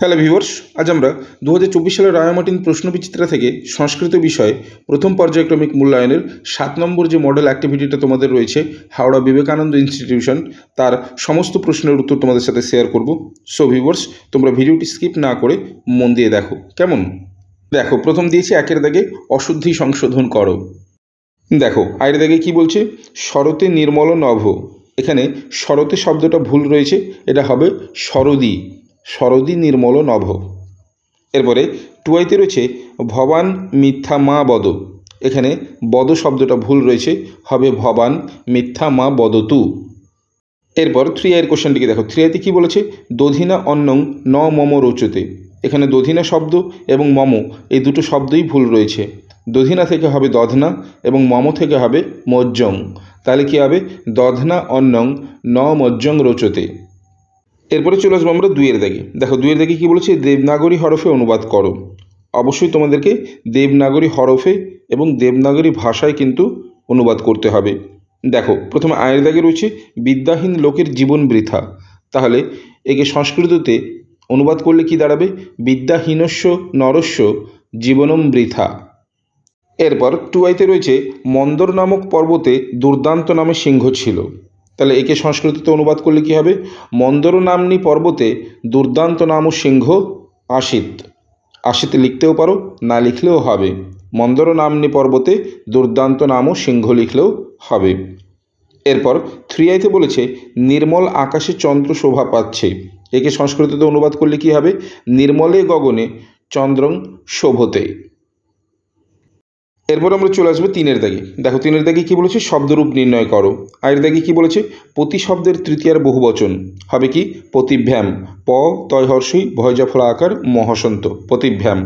hello viewers আজ আমরা দু সালের রায়ামাটিন প্রশ্নবিচিত্রা থেকে সংস্কৃত বিষয়ে প্রথম পর্যায়ক্রমিক মূল্যায়নের সাত নম্বর যে মডেল অ্যাক্টিভিটিটা তোমাদের রয়েছে হাওড়া বিবেকানন্দ ইনস্টিটিউশন তার সমস্ত প্রশ্নের উত্তর তোমাদের সাথে শেয়ার করব সো ভিউয়ার্স তোমরা ভিডিওটি স্কিপ না করে মন দিয়ে দেখো কেমন দেখো প্রথম দিয়েছি একের দাগে অশুদ্ধি সংশোধন করো দেখো আয়ের দাগে কি বলছে শরতে নির্মল নভ এখানে শরতে শব্দটা ভুল রয়েছে এটা হবে শরদী শরদি নির্মল নভ এরপরে টুয়াইতে রয়েছে ভবান মিথ্যা মা বদ এখানে বদ শব্দটা ভুল রয়েছে হবে ভবান মিথ্যা মা বদতু এরপর থ্রি আয়ের কোশ্চেনটিকে দেখো থ্রি আইতে কী বলেছে দধিনা অন্নং ন মম রোচতে এখানে দধিনা শব্দ এবং মম এই দুটো শব্দই ভুল রয়েছে দধিনা থেকে হবে দধনা এবং মম থেকে হবে মজ্জং তাহলে কি হবে দধনা অন্নং ন মজ্জং রোচতে এরপরে চলে আসবো আমরা দুইয়ের দাগে দেখো দুইয়ের দাগে কী বলেছে দেবনাগরী হরফে অনুবাদ করো অবশ্যই তোমাদেরকে দেবনাগরী হরফে এবং দেবনাগরী ভাষায় কিন্তু অনুবাদ করতে হবে দেখো প্রথমে আয়ের দাগে রয়েছে বিদ্যাহীন লোকের জীবন বৃথা তাহলে একে সংস্কৃততে অনুবাদ করলে কি দাঁড়াবে বিদ্যাহীনস্য নরস্য জীবনম বৃথা এরপর টুয়াইতে রয়েছে মন্দর নামক পর্বতে দুর্দান্ত নামে সিংহ ছিল তাহলে একে সংস্কৃততে অনুবাদ করলে কি হবে মন্দর নামনি পর্বতে দুর্দান্ত নাম সিংহ আশিত আশিত লিখতেও পারো না লিখলেও হবে মন্দর নামনি পর্বতে দুর্দান্ত নামও সিংহ লিখলেও হবে এরপর থ্রি আইতে বলেছে নির্মল আকাশে চন্দ্র শোভা পাচ্ছে একে সংস্কৃততে অনুবাদ করলে কি হবে নির্মলে গগনে চন্দ্রং শোভতে এরপর আমরা চলে আসবো তিনের দাগে দেখো তিনের দাগে কি বলেছে শব্দরূপ নির্ণয় করো আয়ের দাগে কি বলেছে প্রতি শব্দের তৃতীয়ার বচন হবে কি প্রতিভ্যাম প তয় হর্ষই ভয়জাফলা আকার মহাসন্ত প্রতিভ্যাম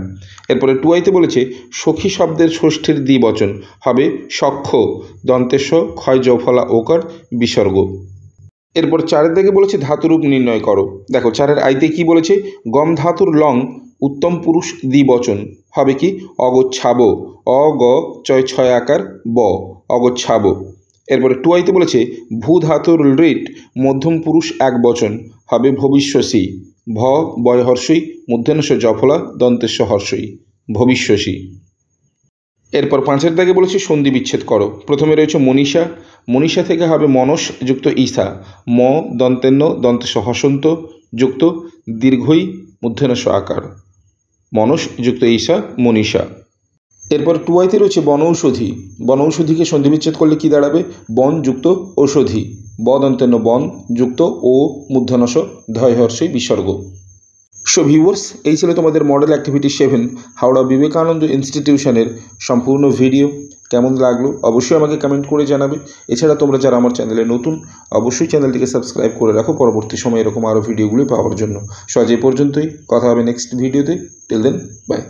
এরপরে টুয়াইতে বলেছে সখী শব্দের ষষ্ঠীর দ্বিবচন হবে সক্ষ দন্তেশ্ব ক্ষয় জফলা ওকার বিসর্গ এরপর চারের দিকে বলেছে ধাতুরূপ নির্ণয় করো দেখো চারের আইতে কি বলেছে গম ধাতুর লং উত্তম পুরুষ দ্বিবচন হবে কি অগচ্ছাব অগ চয় ছয় আকার ব অগচ্ছাব এরপরে টুয়াইতে বলেছে ভূ ধাতুর রিট মধ্যম পুরুষ এক বচন হবে ভবিষ্যসী ভ বয়হর্ষই মধ্যাহ্নস জফলা দন্তেশ্ব হর্ষই ভবিষ্যসী এরপর পাঁচের দাগে বলেছে সন্ধি বিচ্ছেদ করো প্রথমে রয়েছে মনীষা মনীষা থেকে হবে মনস যুক্ত ইসা ম দন্তেন্ন দন্তেশ্ব হসন্ত যুক্ত দীর্ঘই মধ্যেনস আকার মনস যুক্ত ঈশা মনীষা এরপর টুয়াইতে রয়েছে বনৌষধি বনৌষধিকে সন্ধিবিচ্ছেদ করলে কি দাঁড়াবে বন যুক্ত ঔষধি অন্তন্য বন যুক্ত ও মূর্ধনস ধয়হর্ষে বিসর্গ সো ভিউয়ার্স এই ছিল তোমাদের model activity seven Howrah Vivekananda ইনস্টিটিউশনের সম্পূর্ণ ভিডিও কেমন লাগলো অবশ্যই আমাকে কমেন্ট করে জানাবে এছাড়া তোমরা যারা আমার চ্যানেলে নতুন অবশ্যই চ্যানেলটিকে সাবস্ক্রাইব করে রাখো পরবর্তী সময় এরকম আরও ভিডিওগুলি পাওয়ার জন্য আজ এ পর্যন্তই কথা হবে নেক্সট ভিডিওতে টেল দেন বাই